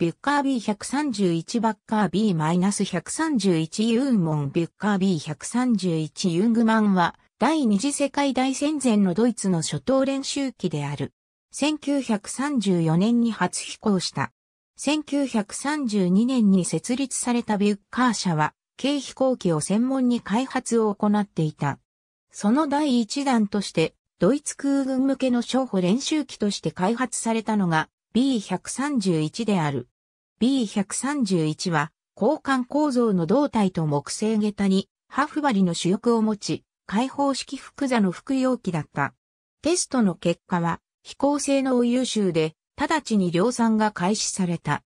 ビュッカー B131 バッカー B-131 ユーモンビュッカー B131 ユングマンは第二次世界大戦前のドイツの初等練習機である。1934年に初飛行した。1932年に設立されたビュッカー社は、軽飛行機を専門に開発を行っていた。その第一弾として、ドイツ空軍向けの商法練習機として開発されたのが、B131 である。B131 は、交換構造の胴体と木製下駄に、ハフバリの主翼を持ち、開放式複座の副容器だった。テストの結果は、飛行性能優秀で、直ちに量産が開始された。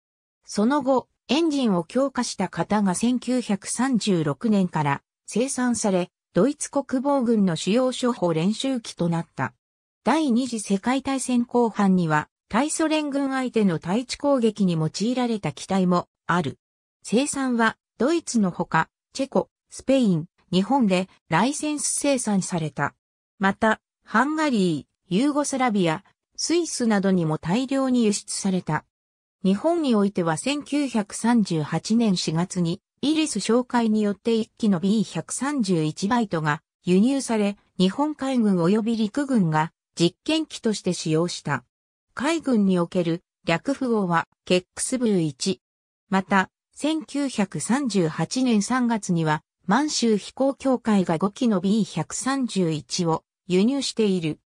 その後、エンジンを強化した型が1936年から生産され、ドイツ国防軍の主要処方練習機となった。第二次世界大戦後半には、対ソ連軍相手の対地攻撃に用いられた機体もある。生産はドイツのほか、チェコ、スペイン、日本でライセンス生産された。また、ハンガリー、ユーゴスラビア、スイスなどにも大量に輸出された。日本においては1938年4月にイリス紹介によって1機の B131 バイトが輸入され、日本海軍及び陸軍が実験機として使用した。海軍における略符号はケックスブー1。また、1938年3月には満州飛行協会が5機の B131 を輸入している。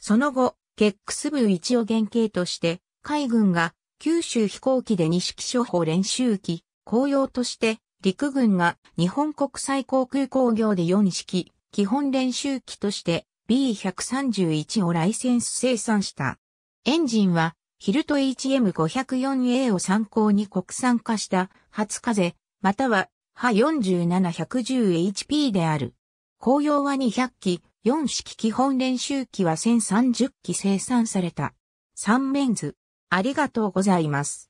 その後、ケックスブー1を原型として海軍が九州飛行機で二式処方練習機、公用として陸軍が日本国際航空工業で四式、基本練習機として B131 をライセンス生産した。エンジンは、ヒルト HM504A を参考に国産化した、初風、または、波 47110HP である。公用は200機、4式基本練習機は1030機生産された。三面図。ありがとうございます。